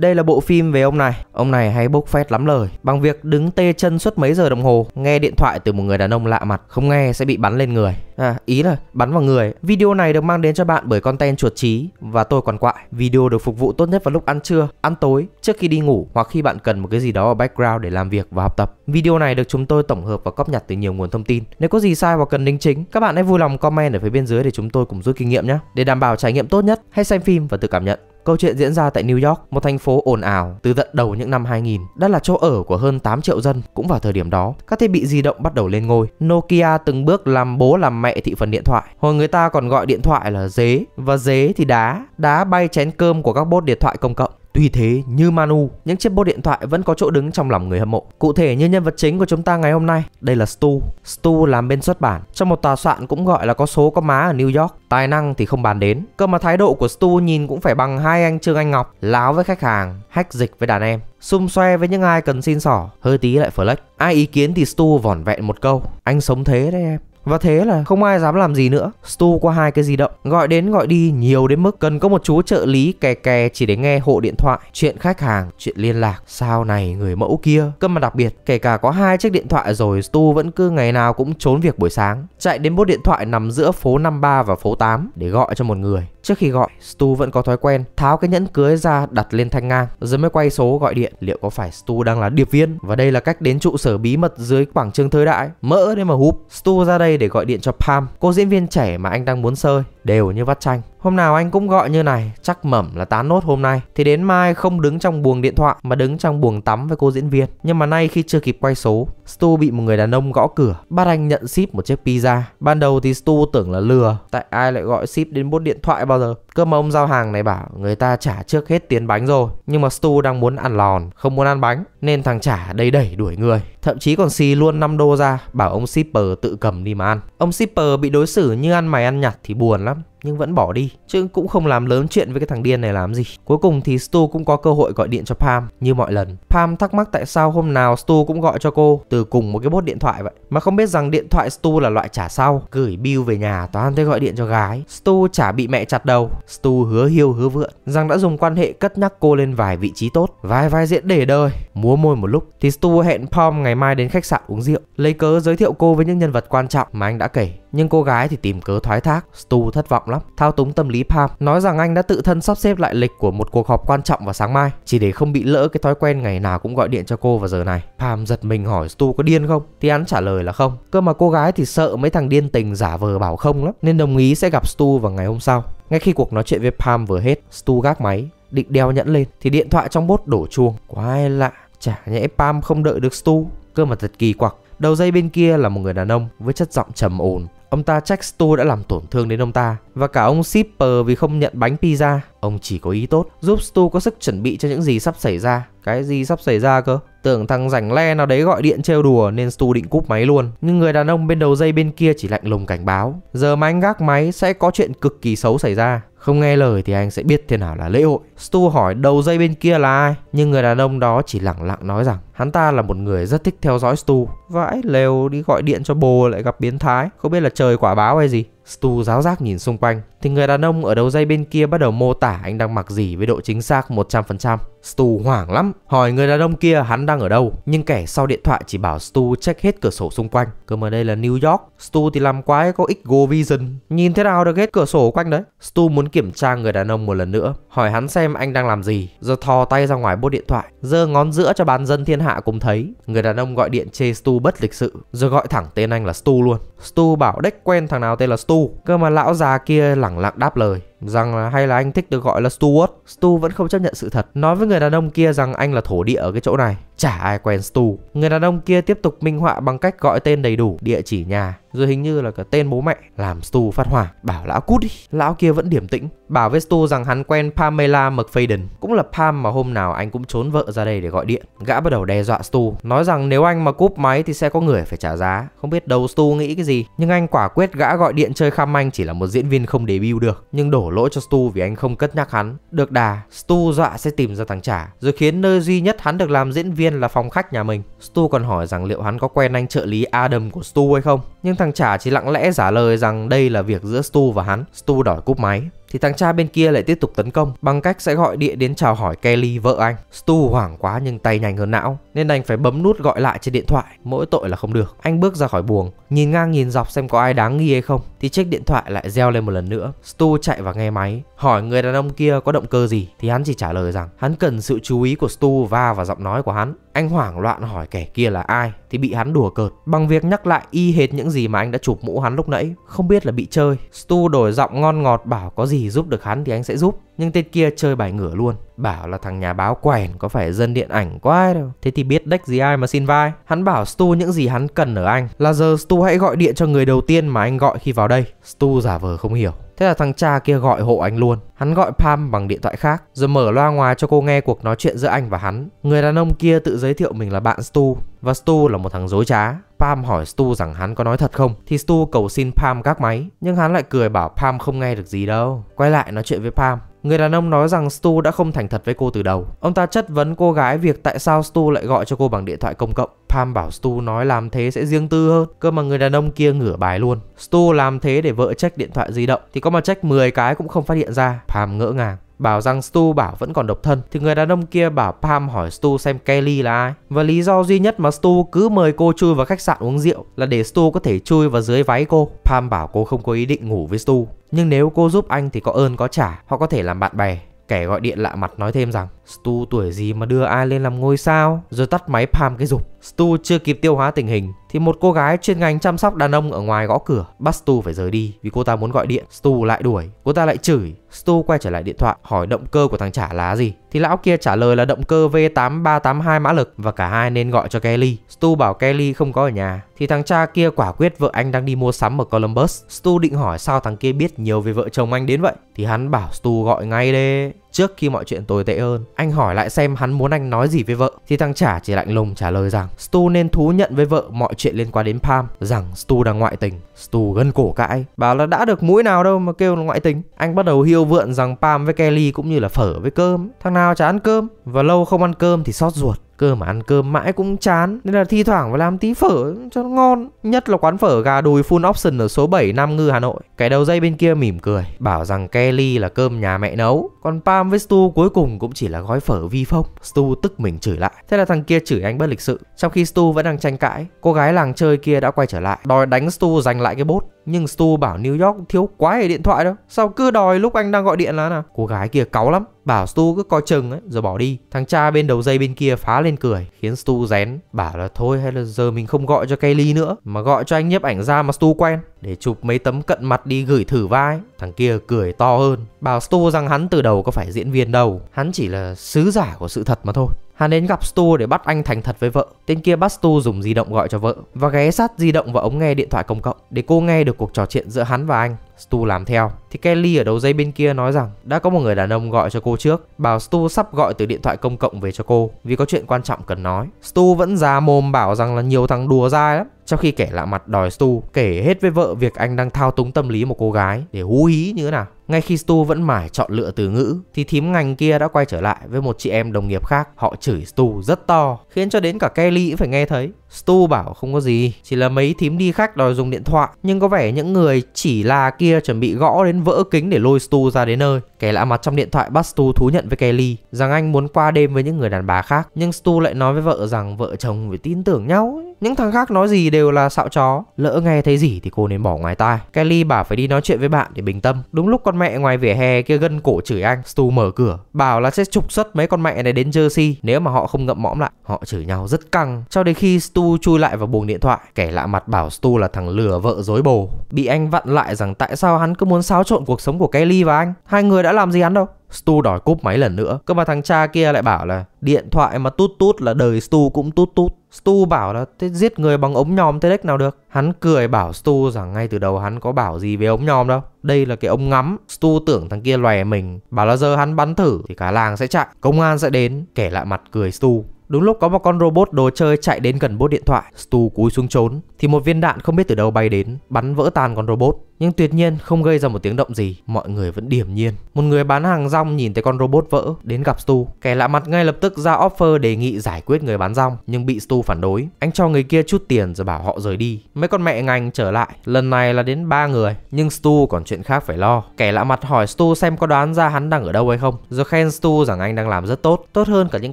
Đây là bộ phim về ông này. Ông này hay bốc phét lắm lời. Bằng việc đứng tê chân suốt mấy giờ đồng hồ, nghe điện thoại từ một người đàn ông lạ mặt, không nghe sẽ bị bắn lên người. À, ý là bắn vào người. Video này được mang đến cho bạn bởi content chuột trí và tôi còn quại. Video được phục vụ tốt nhất vào lúc ăn trưa, ăn tối, trước khi đi ngủ hoặc khi bạn cần một cái gì đó ở background để làm việc và học tập. Video này được chúng tôi tổng hợp và cóp nhặt từ nhiều nguồn thông tin. Nếu có gì sai hoặc cần đính chính, các bạn hãy vui lòng comment ở phía bên dưới để chúng tôi cùng rút kinh nghiệm nhé. Để đảm bảo trải nghiệm tốt nhất, hãy xem phim và tự cảm nhận. Câu chuyện diễn ra tại New York, một thành phố ồn ào từ tận đầu những năm 2000. Đã là chỗ ở của hơn 8 triệu dân cũng vào thời điểm đó. Các thiết bị di động bắt đầu lên ngôi. Nokia từng bước làm bố làm mẹ thị phần điện thoại. Hồi người ta còn gọi điện thoại là dế và dế thì đá. Đá bay chén cơm của các bốt điện thoại công cộng. Tuy thế, như Manu, những chiếc bốt điện thoại vẫn có chỗ đứng trong lòng người hâm mộ. Cụ thể như nhân vật chính của chúng ta ngày hôm nay, đây là Stu. Stu làm bên xuất bản, trong một tòa soạn cũng gọi là có số có má ở New York. Tài năng thì không bàn đến, cơ mà thái độ của Stu nhìn cũng phải bằng hai anh Trương Anh Ngọc, láo với khách hàng, hách dịch với đàn em. Xung xoe với những ai cần xin sỏ, hơi tí lại flex. Ai ý kiến thì Stu vỏn vẹn một câu, anh sống thế đấy em. Và thế là không ai dám làm gì nữa, Stu qua hai cái di động, gọi đến gọi đi nhiều đến mức cần có một chú trợ lý kè kè chỉ để nghe hộ điện thoại, chuyện khách hàng, chuyện liên lạc, sao này người mẫu kia. Cơ mà đặc biệt, kể cả có hai chiếc điện thoại rồi Stu vẫn cứ ngày nào cũng trốn việc buổi sáng, chạy đến bốt điện thoại nằm giữa phố 53 và phố 8 để gọi cho một người. Trước khi gọi, Stu vẫn có thói quen tháo cái nhẫn cưới ra đặt lên thanh ngang rồi mới quay số gọi điện liệu có phải Stu đang là điệp viên và đây là cách đến trụ sở bí mật dưới quảng trường thời đại mỡ đấy mà húp. Stu ra đây để gọi điện cho Pam, cô diễn viên trẻ mà anh đang muốn sơi, đều như vắt chanh. Hôm nào anh cũng gọi như này, chắc mẩm là tán nốt hôm nay. Thì đến mai không đứng trong buồng điện thoại mà đứng trong buồng tắm với cô diễn viên. Nhưng mà nay khi chưa kịp quay số, Stu bị một người đàn ông gõ cửa, bắt anh nhận ship một chiếc pizza. Ban đầu thì Stu tưởng là lừa, tại ai lại gọi ship đến bốt điện thoại bao giờ. Cơ mà ông giao hàng này bảo người ta trả trước hết tiền bánh rồi Nhưng mà Stu đang muốn ăn lòn, không muốn ăn bánh Nên thằng trả đầy đẩy đuổi người Thậm chí còn xì luôn 5 đô ra bảo ông shipper tự cầm đi mà ăn Ông shipper bị đối xử như ăn mày ăn nhặt thì buồn lắm nhưng vẫn bỏ đi Chứ cũng không làm lớn chuyện với cái thằng điên này làm gì Cuối cùng thì Stu cũng có cơ hội gọi điện cho Pam Như mọi lần Pam thắc mắc tại sao hôm nào Stu cũng gọi cho cô Từ cùng một cái bốt điện thoại vậy Mà không biết rằng điện thoại Stu là loại trả sau Gửi bill về nhà toán thấy gọi điện cho gái Stu chả bị mẹ chặt đầu Stu hứa hiêu hứa vượn rằng đã dùng quan hệ cất nhắc cô lên vài vị trí tốt, vài vai diễn để đời. Múa môi một lúc thì Stu hẹn Pom ngày mai đến khách sạn uống rượu, lấy cớ giới thiệu cô với những nhân vật quan trọng mà anh đã kể. Nhưng cô gái thì tìm cớ thoái thác, Stu thất vọng lắm, thao túng tâm lý Pam, nói rằng anh đã tự thân sắp xếp lại lịch của một cuộc họp quan trọng vào sáng mai, chỉ để không bị lỡ cái thói quen ngày nào cũng gọi điện cho cô vào giờ này. Pam giật mình hỏi Stu có điên không, thì hắn trả lời là không. Cơ mà cô gái thì sợ mấy thằng điên tình giả vờ bảo không lắm, nên đồng ý sẽ gặp Stu vào ngày hôm sau. Ngay khi cuộc nói chuyện với Pam vừa hết, Stu gác máy, định đeo nhẫn lên thì điện thoại trong bốt đổ chuông. Quái lạ, chả nhẽ Pam không đợi được Stu, cơ mà thật kỳ quặc. Đầu dây bên kia là một người đàn ông với chất giọng trầm ổn, Ông ta trách Stu đã làm tổn thương đến ông ta và cả ông shipper vì không nhận bánh pizza. Ông chỉ có ý tốt, giúp Stu có sức chuẩn bị cho những gì sắp xảy ra. Cái gì sắp xảy ra cơ? Tưởng thằng rảnh le nào đấy gọi điện trêu đùa nên Stu định cúp máy luôn. Nhưng người đàn ông bên đầu dây bên kia chỉ lạnh lùng cảnh báo. Giờ mà anh gác máy sẽ có chuyện cực kỳ xấu xảy ra. Không nghe lời thì anh sẽ biết thế nào là lễ hội. Stu hỏi đầu dây bên kia là ai, nhưng người đàn ông đó chỉ lẳng lặng nói rằng hắn ta là một người rất thích theo dõi Stu. Vãi lều đi gọi điện cho bồ lại gặp biến thái, không biết là trời quả báo hay gì. Stu giáo giác nhìn xung quanh Thì người đàn ông ở đầu dây bên kia bắt đầu mô tả anh đang mặc gì với độ chính xác 100% Stu hoảng lắm Hỏi người đàn ông kia hắn đang ở đâu Nhưng kẻ sau điện thoại chỉ bảo Stu check hết cửa sổ xung quanh Cơ mà đây là New York Stu thì làm quái có go Vision Nhìn thế nào được hết cửa sổ quanh đấy Stu muốn kiểm tra người đàn ông một lần nữa Hỏi hắn xem anh đang làm gì Rồi thò tay ra ngoài bốt điện thoại Giơ ngón giữa cho bán dân thiên hạ cùng thấy Người đàn ông gọi điện chê Stu bất lịch sự Rồi gọi thẳng tên anh là Stu luôn Stu bảo đếch quen thằng nào tên là Stu Cơ mà lão già kia lẳng lặng đáp lời rằng là hay là anh thích được gọi là Stuart. Stu vẫn không chấp nhận sự thật, nói với người đàn ông kia rằng anh là thổ địa ở cái chỗ này. Chả ai quen Stu. Người đàn ông kia tiếp tục minh họa bằng cách gọi tên đầy đủ, địa chỉ nhà rồi hình như là cả tên bố mẹ làm Stu phát hỏa bảo lão cút đi lão kia vẫn điểm tĩnh bảo với Stu rằng hắn quen Pamela McFadden cũng là Pam mà hôm nào anh cũng trốn vợ ra đây để gọi điện gã bắt đầu đe dọa Stu nói rằng nếu anh mà cúp máy thì sẽ có người phải trả giá không biết đầu Stu nghĩ cái gì nhưng anh quả quyết gã gọi điện chơi khăm anh chỉ là một diễn viên không debut được nhưng đổ lỗi cho Stu vì anh không cất nhắc hắn được đà Stu dọa sẽ tìm ra thằng trả rồi khiến nơi duy nhất hắn được làm diễn viên là phòng khách nhà mình Stu còn hỏi rằng liệu hắn có quen anh trợ lý Adam của Stu hay không nhưng thằng trả chỉ lặng lẽ giả lời rằng đây là việc giữa Stu và hắn, Stu đòi cúp máy thì thằng cha bên kia lại tiếp tục tấn công bằng cách sẽ gọi điện đến chào hỏi Kelly vợ anh. Stu hoảng quá nhưng tay nhanh hơn não nên anh phải bấm nút gọi lại trên điện thoại, mỗi tội là không được. Anh bước ra khỏi buồng, nhìn ngang nhìn dọc xem có ai đáng nghi hay không thì chiếc điện thoại lại reo lên một lần nữa. Stu chạy vào nghe máy, hỏi người đàn ông kia có động cơ gì thì hắn chỉ trả lời rằng hắn cần sự chú ý của Stu và vào giọng nói của hắn. Anh hoảng loạn hỏi kẻ kia là ai thì bị hắn đùa cợt bằng việc nhắc lại y hệt những gì mà anh đã chụp mũ hắn lúc nãy, không biết là bị chơi. Stu đổi giọng ngon ngọt bảo có gì giúp được hắn thì anh sẽ giúp nhưng tên kia chơi bài ngửa luôn bảo là thằng nhà báo quèn có phải dân điện ảnh quá hay đâu thế thì biết đếch gì ai mà xin vai hắn bảo stu những gì hắn cần ở anh là giờ stu hãy gọi điện cho người đầu tiên mà anh gọi khi vào đây stu giả vờ không hiểu Thế là thằng cha kia gọi hộ anh luôn. Hắn gọi Pam bằng điện thoại khác, rồi mở loa ngoài cho cô nghe cuộc nói chuyện giữa anh và hắn. Người đàn ông kia tự giới thiệu mình là bạn Stu, và Stu là một thằng dối trá. Pam hỏi Stu rằng hắn có nói thật không Thì Stu cầu xin Pam các máy Nhưng hắn lại cười bảo Pam không nghe được gì đâu Quay lại nói chuyện với Pam Người đàn ông nói rằng Stu đã không thành thật với cô từ đầu. Ông ta chất vấn cô gái việc tại sao Stu lại gọi cho cô bằng điện thoại công cộng. Pam bảo Stu nói làm thế sẽ riêng tư hơn, cơ mà người đàn ông kia ngửa bài luôn. Stu làm thế để vợ check điện thoại di động thì có mà check 10 cái cũng không phát hiện ra. Pam ngỡ ngàng bảo rằng Stu bảo vẫn còn độc thân thì người đàn ông kia bảo Pam hỏi Stu xem Kelly là ai và lý do duy nhất mà Stu cứ mời cô chui vào khách sạn uống rượu là để Stu có thể chui vào dưới váy cô Pam bảo cô không có ý định ngủ với Stu nhưng nếu cô giúp anh thì có ơn có trả, họ có thể làm bạn bè. Kẻ gọi điện lạ mặt nói thêm rằng Stu tuổi gì mà đưa ai lên làm ngôi sao Rồi tắt máy pam cái dục Stu chưa kịp tiêu hóa tình hình thì một cô gái chuyên ngành chăm sóc đàn ông ở ngoài gõ cửa bắt Stu phải rời đi vì cô ta muốn gọi điện. Stu lại đuổi, cô ta lại chửi. Stu quay trở lại điện thoại hỏi động cơ của thằng trả là gì. Thì lão kia trả lời là động cơ V8382 mã lực và cả hai nên gọi cho Kelly. Stu bảo Kelly không có ở nhà. Thì thằng cha kia quả quyết vợ anh đang đi mua sắm ở Columbus. Stu định hỏi sao thằng kia biết nhiều về vợ chồng anh đến vậy. Thì hắn bảo Stu gọi ngay đi trước khi mọi chuyện tồi tệ hơn. Anh hỏi lại xem hắn muốn anh nói gì với vợ thì thằng trả chỉ lạnh lùng trả lời rằng Stu nên thú nhận với vợ mọi chuyện liên quan đến Pam rằng Stu đang ngoại tình. Stu gân cổ cãi, bảo là đã được mũi nào đâu mà kêu là ngoại tình. Anh bắt đầu hiêu vượn rằng Pam với Kelly cũng như là phở với cơm, thằng nào chả ăn cơm và lâu không ăn cơm thì sót ruột cơ mà ăn cơm mãi cũng chán nên là thi thoảng phải làm tí phở cho nó ngon nhất là quán phở gà đùi full option ở số 7 Nam Ngư Hà Nội cái đầu dây bên kia mỉm cười bảo rằng Kelly là cơm nhà mẹ nấu còn Pam với Stu cuối cùng cũng chỉ là gói phở vi phong Stu tức mình chửi lại thế là thằng kia chửi anh bất lịch sự trong khi Stu vẫn đang tranh cãi cô gái làng chơi kia đã quay trở lại đòi đánh Stu giành lại cái bốt nhưng Stu bảo New York thiếu quá hệ điện thoại đâu Sao cứ đòi lúc anh đang gọi điện là nào Cô gái kia cáu lắm Bảo Stu cứ coi chừng ấy rồi bỏ đi Thằng cha bên đầu dây bên kia phá lên cười Khiến Stu rén Bảo là thôi hay là giờ mình không gọi cho Kelly nữa Mà gọi cho anh nhiếp ảnh ra mà Stu quen Để chụp mấy tấm cận mặt đi gửi thử vai Thằng kia cười to hơn Bảo Stu rằng hắn từ đầu có phải diễn viên đâu Hắn chỉ là sứ giả của sự thật mà thôi Hắn đến gặp Stu để bắt anh thành thật với vợ. Tên kia bắt Stu dùng di động gọi cho vợ và ghé sát di động vào ống nghe điện thoại công cộng để cô nghe được cuộc trò chuyện giữa hắn và anh. Stu làm theo Thì Kelly ở đầu dây bên kia nói rằng Đã có một người đàn ông gọi cho cô trước Bảo Stu sắp gọi từ điện thoại công cộng về cho cô Vì có chuyện quan trọng cần nói Stu vẫn ra mồm bảo rằng là nhiều thằng đùa dai lắm trong khi kẻ lạ mặt đòi Stu kể hết với vợ việc anh đang thao túng tâm lý một cô gái để hú hí như thế nào. Ngay khi Stu vẫn mải chọn lựa từ ngữ thì thím ngành kia đã quay trở lại với một chị em đồng nghiệp khác. Họ chửi Stu rất to khiến cho đến cả Kelly cũng phải nghe thấy. Stu bảo không có gì, chỉ là mấy thím đi khách đòi dùng điện thoại, nhưng có vẻ những người chỉ là kia chuẩn bị gõ đến vỡ kính để lôi Stu ra đến nơi. Kẻ lạ mặt trong điện thoại bắt Stu thú nhận với Kelly rằng anh muốn qua đêm với những người đàn bà khác, nhưng Stu lại nói với vợ rằng vợ chồng phải tin tưởng nhau. Ấy. Những thằng khác nói gì đều là xạo chó, lỡ nghe thấy gì thì cô nên bỏ ngoài tai. Kelly bảo phải đi nói chuyện với bạn để bình tâm. Đúng lúc con mẹ ngoài vỉa hè kia gân cổ chửi anh, Stu mở cửa, bảo là sẽ trục xuất mấy con mẹ này đến Jersey nếu mà họ không ngậm mõm lại. Họ chửi nhau rất căng cho đến khi Stu Stu chui lại vào buồng điện thoại, kẻ lạ mặt bảo Stu là thằng lừa vợ dối bồ. Bị anh vặn lại rằng tại sao hắn cứ muốn xáo trộn cuộc sống của Kelly và anh. Hai người đã làm gì hắn đâu. Stu đòi cúp máy lần nữa Cơ mà thằng cha kia lại bảo là Điện thoại mà tút tút là đời Stu cũng tút tút Stu bảo là thế giết người bằng ống nhòm thế đếch nào được Hắn cười bảo Stu rằng ngay từ đầu hắn có bảo gì về ống nhòm đâu Đây là cái ống ngắm Stu tưởng thằng kia lòe mình Bảo là giờ hắn bắn thử thì cả làng sẽ chạy Công an sẽ đến Kẻ lạ mặt cười Stu Đúng lúc có một con robot đồ chơi chạy đến gần bốt điện thoại, Stu cúi xuống trốn thì một viên đạn không biết từ đâu bay đến, bắn vỡ tan con robot nhưng tuyệt nhiên không gây ra một tiếng động gì, mọi người vẫn điềm nhiên. Một người bán hàng rong nhìn thấy con robot vỡ đến gặp Stu, kẻ lạ mặt ngay lập tức ra offer đề nghị giải quyết người bán rong nhưng bị Stu phản đối. Anh cho người kia chút tiền rồi bảo họ rời đi. Mấy con mẹ ngành trở lại, lần này là đến ba người, nhưng Stu còn chuyện khác phải lo. Kẻ lạ mặt hỏi Stu xem có đoán ra hắn đang ở đâu hay không, rồi khen Stu rằng anh đang làm rất tốt, tốt hơn cả những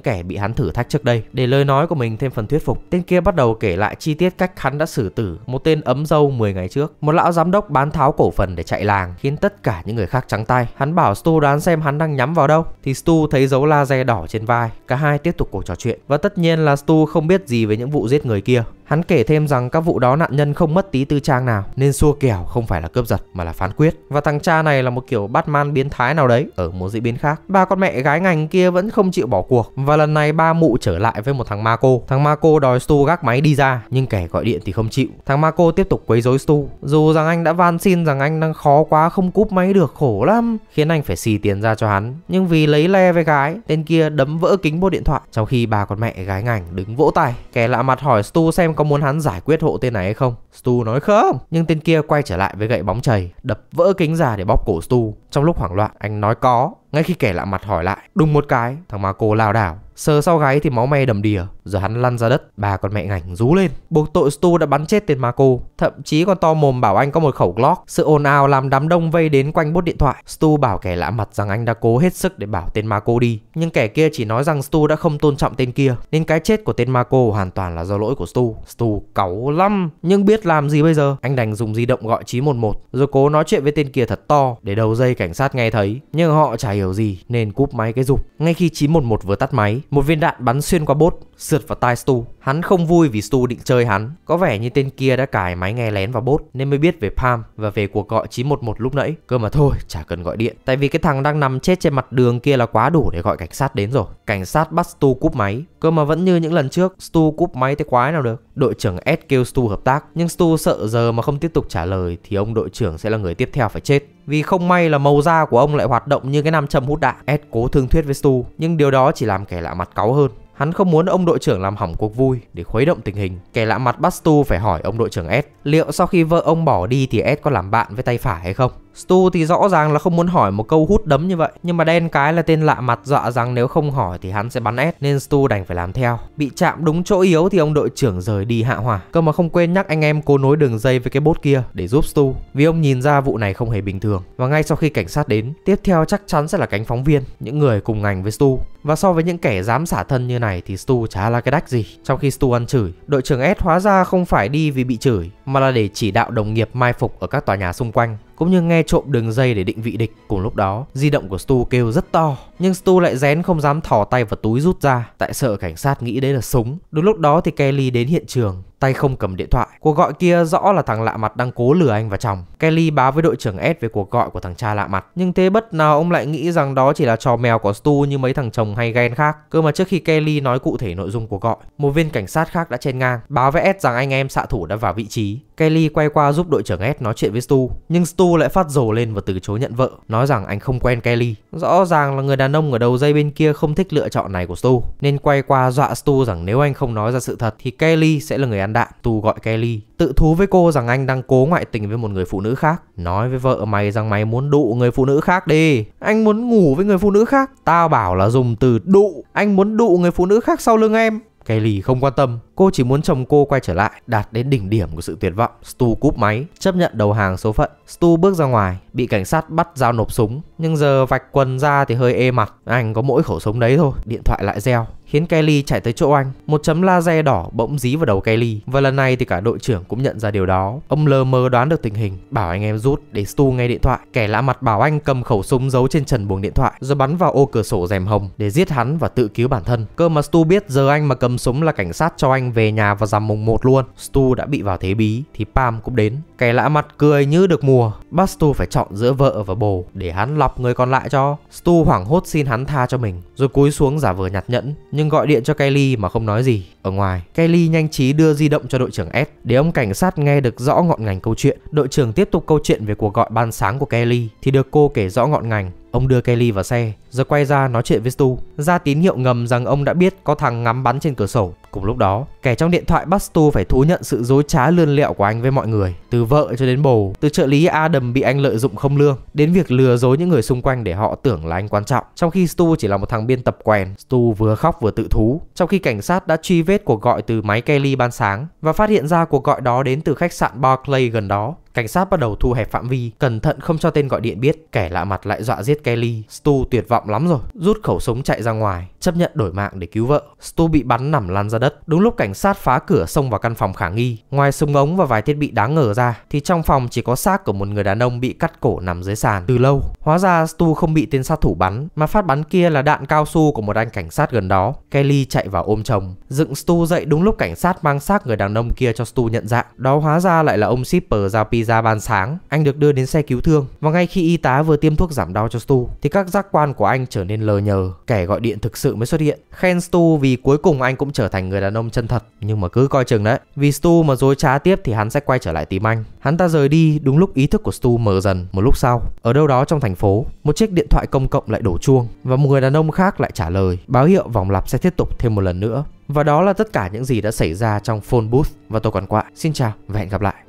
kẻ bị hắn thử thách trước đây. Để lời nói của mình thêm phần thuyết phục, tên kia bắt đầu kể lại chi tiết cách hắn đã xử tử một tên ấm dâu 10 ngày trước, một lão giám đốc bán tháo cổ phần để chạy làng khiến tất cả những người khác trắng tay. Hắn bảo Stu đoán xem hắn đang nhắm vào đâu thì Stu thấy dấu laser đỏ trên vai. Cả hai tiếp tục cuộc trò chuyện và tất nhiên là Stu không biết gì về những vụ giết người kia. Hắn kể thêm rằng các vụ đó nạn nhân không mất tí tư trang nào nên xua kẻo không phải là cướp giật mà là phán quyết. Và thằng cha này là một kiểu Batman biến thái nào đấy ở một diễn biến khác. Ba con mẹ gái ngành kia vẫn không chịu bỏ cuộc và lần này ba mụ trở lại với một thằng Marco. Thằng Marco đòi Stu gác máy đi ra nhưng kẻ gọi điện thì không chịu. Thằng Marco tiếp tục quấy rối Stu. Dù rằng anh đã van xin xin rằng anh đang khó quá không cúp máy được khổ lắm Khiến anh phải xì tiền ra cho hắn Nhưng vì lấy le với gái Tên kia đấm vỡ kính bộ điện thoại Trong khi bà con mẹ gái ngành đứng vỗ tay Kẻ lạ mặt hỏi Stu xem có muốn hắn giải quyết hộ tên này hay không Stu nói không Nhưng tên kia quay trở lại với gậy bóng chày Đập vỡ kính ra để bóp cổ Stu Trong lúc hoảng loạn anh nói có ngay khi kẻ lạ mặt hỏi lại, đùng một cái, thằng má cô lao đảo. Sờ sau gáy thì máu me đầm đìa, giờ hắn lăn ra đất, bà con mẹ ngảnh rú lên. Buộc tội Stu đã bắn chết tên ma cô, thậm chí còn to mồm bảo anh có một khẩu Glock. Sự ồn ào làm đám đông vây đến quanh bốt điện thoại. Stu bảo kẻ lạ mặt rằng anh đã cố hết sức để bảo tên ma cô đi, nhưng kẻ kia chỉ nói rằng Stu đã không tôn trọng tên kia, nên cái chết của tên ma cô hoàn toàn là do lỗi của Stu. Stu cáu lắm, nhưng biết làm gì bây giờ, anh đành dùng di động gọi 911 rồi cố nói chuyện với tên kia thật to để đầu dây cảnh sát nghe thấy, nhưng họ chả hiểu gì nên cúp máy cái dục. Ngay khi 911 vừa tắt máy, một viên đạn bắn xuyên qua bốt, sượt vào tai Stu Hắn không vui vì Stu định chơi hắn. Có vẻ như tên kia đã cài máy nghe lén vào bốt nên mới biết về Pam và về cuộc gọi 911 lúc nãy. Cơ mà thôi, chả cần gọi điện. Tại vì cái thằng đang nằm chết trên mặt đường kia là quá đủ để gọi cảnh sát đến rồi. Cảnh sát bắt Stu cúp máy. Cơ mà vẫn như những lần trước, Stu cúp máy thế quái nào được. Đội trưởng Ed kêu Stu hợp tác, nhưng Stu sợ giờ mà không tiếp tục trả lời thì ông đội trưởng sẽ là người tiếp theo phải chết. Vì không may là màu da của ông lại hoạt động như cái nam châm hút đạn. Ed cố thương thuyết với Stu, nhưng điều đó chỉ làm kẻ lạ mặt cáu hơn. Hắn không muốn ông đội trưởng làm hỏng cuộc vui để khuấy động tình hình. Kẻ lạ mặt Bastu phải hỏi ông đội trưởng Ed liệu sau khi vợ ông bỏ đi thì Ed có làm bạn với tay phải hay không. Stu thì rõ ràng là không muốn hỏi một câu hút đấm như vậy Nhưng mà đen cái là tên lạ mặt dọa rằng nếu không hỏi thì hắn sẽ bắn ép Nên Stu đành phải làm theo Bị chạm đúng chỗ yếu thì ông đội trưởng rời đi hạ hỏa Cơ mà không quên nhắc anh em cố nối đường dây với cái bốt kia để giúp Stu Vì ông nhìn ra vụ này không hề bình thường Và ngay sau khi cảnh sát đến Tiếp theo chắc chắn sẽ là cánh phóng viên Những người cùng ngành với Stu Và so với những kẻ dám xả thân như này thì Stu chả là cái đách gì Trong khi Stu ăn chửi Đội trưởng S hóa ra không phải đi vì bị chửi Mà là để chỉ đạo đồng nghiệp mai phục ở các tòa nhà xung quanh cũng như nghe trộm đường dây để định vị địch. Cùng lúc đó, di động của Stu kêu rất to, nhưng Stu lại rén không dám thò tay vào túi rút ra, tại sợ cảnh sát nghĩ đấy là súng. Đúng lúc đó thì Kelly đến hiện trường, tay không cầm điện thoại. Cuộc gọi kia rõ là thằng lạ mặt đang cố lừa anh vào chồng Kelly báo với đội trưởng Ed về cuộc gọi của thằng cha lạ mặt. Nhưng thế bất nào ông lại nghĩ rằng đó chỉ là trò mèo của Stu như mấy thằng chồng hay ghen khác. Cơ mà trước khi Kelly nói cụ thể nội dung cuộc gọi, một viên cảnh sát khác đã chen ngang, báo với Ed rằng anh em xạ thủ đã vào vị trí. Kelly quay qua giúp đội trưởng Ed nói chuyện với Stu, nhưng Stu lại phát rồ lên và từ chối nhận vợ, nói rằng anh không quen Kelly. Rõ ràng là người đàn ông ở đầu dây bên kia không thích lựa chọn này của Stu, nên quay qua dọa Stu rằng nếu anh không nói ra sự thật thì Kelly sẽ là người ăn làn đạn, Tu gọi Kelly, tự thú với cô rằng anh đang cố ngoại tình với một người phụ nữ khác. Nói với vợ mày rằng mày muốn đụ người phụ nữ khác đi. Anh muốn ngủ với người phụ nữ khác. Tao bảo là dùng từ đụ. Anh muốn đụ người phụ nữ khác sau lưng em. Kelly không quan tâm, cô chỉ muốn chồng cô quay trở lại, đạt đến đỉnh điểm của sự tuyệt vọng. Stu cúp máy, chấp nhận đầu hàng số phận. Stu bước ra ngoài, bị cảnh sát bắt giao nộp súng, nhưng giờ vạch quần ra thì hơi ê mặt. Anh có mỗi khẩu súng đấy thôi, điện thoại lại reo khiến Kelly chạy tới chỗ anh. Một chấm laser đỏ bỗng dí vào đầu Kelly và lần này thì cả đội trưởng cũng nhận ra điều đó. Ông lơ mơ đoán được tình hình, bảo anh em rút để Stu nghe điện thoại. Kẻ lạ mặt bảo anh cầm khẩu súng giấu trên trần buồng điện thoại rồi bắn vào ô cửa sổ rèm hồng để giết hắn và tự cứu bản thân. Cơ mà Stu biết giờ anh mà cầm súng là cảnh sát cho anh về nhà vào rằm mùng 1 luôn. Stu đã bị vào thế bí thì Pam cũng đến. Kẻ lạ mặt cười như được mùa, bắt Stu phải chọn giữa vợ và bồ để hắn lọc người còn lại cho. Stu hoảng hốt xin hắn tha cho mình rồi cúi xuống giả vờ nhạt nhẫn nhưng gọi điện cho Kylie mà không nói gì. Ở ngoài, Kylie nhanh trí đưa di động cho đội trưởng S để ông cảnh sát nghe được rõ ngọn ngành câu chuyện. Đội trưởng tiếp tục câu chuyện về cuộc gọi ban sáng của Kylie thì được cô kể rõ ngọn ngành. Ông đưa Kylie vào xe rồi quay ra nói chuyện với Stu, ra tín hiệu ngầm rằng ông đã biết có thằng ngắm bắn trên cửa sổ. Cùng lúc đó, kẻ trong điện thoại bắt Stu phải thú nhận sự dối trá lươn lẹo của anh với mọi người, từ vợ cho đến bồ, từ trợ lý Adam bị anh lợi dụng không lương, đến việc lừa dối những người xung quanh để họ tưởng là anh quan trọng. Trong khi Stu chỉ là một thằng biên tập quèn, Stu vừa khóc vừa tự thú. Trong khi cảnh sát đã truy vết cuộc gọi từ máy Kelly ban sáng và phát hiện ra cuộc gọi đó đến từ khách sạn Barclay gần đó, cảnh sát bắt đầu thu hẹp phạm vi, cẩn thận không cho tên gọi điện biết. Kẻ lạ mặt lại dọa giết Kelly. Stu tuyệt vọng vọng lắm rồi, rút khẩu súng chạy ra ngoài, chấp nhận đổi mạng để cứu vợ. Stu bị bắn nằm lăn ra đất. Đúng lúc cảnh sát phá cửa xông vào căn phòng khả nghi, ngoài súng ống và vài thiết bị đáng ngờ ra thì trong phòng chỉ có xác của một người đàn ông bị cắt cổ nằm dưới sàn từ lâu. Hóa ra Stu không bị tên sát thủ bắn, mà phát bắn kia là đạn cao su của một anh cảnh sát gần đó. Kelly chạy vào ôm chồng, dựng Stu dậy đúng lúc cảnh sát mang xác người đàn ông kia cho Stu nhận dạng. Đó hóa ra lại là ông shipper giao pizza ban sáng. Anh được đưa đến xe cứu thương và ngay khi y tá vừa tiêm thuốc giảm đau cho Stu thì các giác quan của anh trở nên lờ nhờ, kẻ gọi điện thực sự mới xuất hiện. Khen Stu vì cuối cùng anh cũng trở thành người đàn ông chân thật, nhưng mà cứ coi chừng đấy, vì Stu mà dối trá tiếp thì hắn sẽ quay trở lại tìm anh. Hắn ta rời đi đúng lúc ý thức của Stu mờ dần. Một lúc sau, ở đâu đó trong thành phố, một chiếc điện thoại công cộng lại đổ chuông và một người đàn ông khác lại trả lời, báo hiệu vòng lặp sẽ tiếp tục thêm một lần nữa. Và đó là tất cả những gì đã xảy ra trong Phone Booth và tôi còn quạ. Xin chào và hẹn gặp lại.